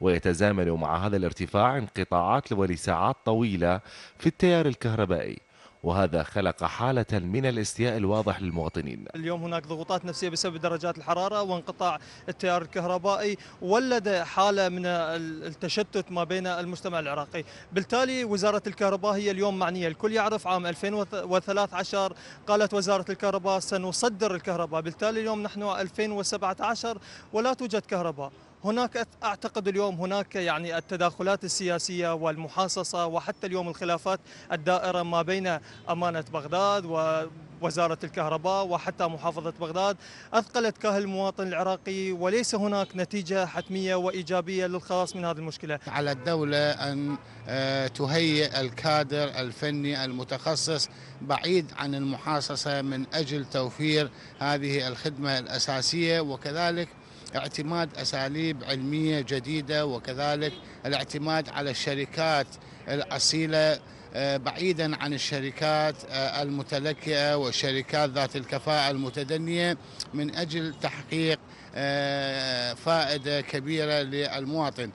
ويتزامن مع هذا الارتفاع انقطاعات ولساعات طويلة في التيار الكهربائي وهذا خلق حالة من الاستياء الواضح للمواطنين اليوم هناك ضغوطات نفسية بسبب درجات الحرارة وانقطاع التيار الكهربائي ولد حالة من التشتت ما بين المجتمع العراقي بالتالي وزارة الكهرباء هي اليوم معنية الكل يعرف عام 2013 قالت وزارة الكهرباء سنصدر الكهرباء بالتالي اليوم نحن 2017 ولا توجد كهرباء هناك اعتقد اليوم هناك يعني التداخلات السياسيه والمحاصصه وحتى اليوم الخلافات الدائره ما بين امانه بغداد و وزارة الكهرباء وحتى محافظة بغداد أثقلت كاهل المواطن العراقي وليس هناك نتيجة حتمية وإيجابية للخلاص من هذه المشكلة على الدولة أن آه، تهيئ الكادر الفني المتخصص بعيد عن المحاصصة من أجل توفير هذه الخدمة الأساسية وكذلك اعتماد أساليب علمية جديدة وكذلك الاعتماد على الشركات الأصيلة آه، بعيدا عن الشركات آه، المتلكئة والشركات ذات الكفاءة المتدنية من أجل تحقيق آه، فائدة كبيرة للمواطن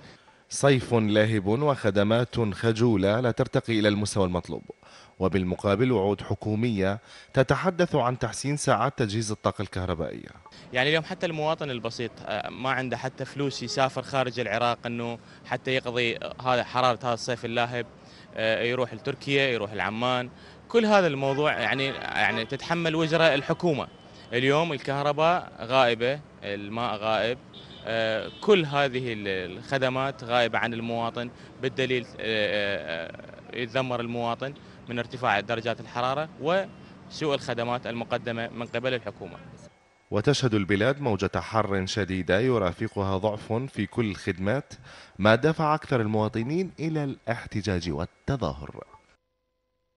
صيف لاهب وخدمات خجولة لا ترتقي إلى المستوى المطلوب وبالمقابل وعود حكومية تتحدث عن تحسين ساعات تجهيز الطاقة الكهربائية يعني اليوم حتى المواطن البسيط آه، ما عنده حتى فلوس يسافر خارج العراق أنه حتى يقضي هذا حرارة هذا الصيف اللاهب آه، يروح لتركيا يروح لعمان كل هذا الموضوع يعني يعني تتحمل وزراء الحكومة اليوم الكهرباء غائبة الماء غائب آه، كل هذه الخدمات غائبة عن المواطن بالدليل آه، آه، يتذمر المواطن من ارتفاع درجات الحرارة وسوء الخدمات المقدمة من قبل الحكومة وتشهد البلاد موجة حر شديدة يرافقها ضعف في كل الخدمات ما دفع أكثر المواطنين إلى الاحتجاج والتظاهر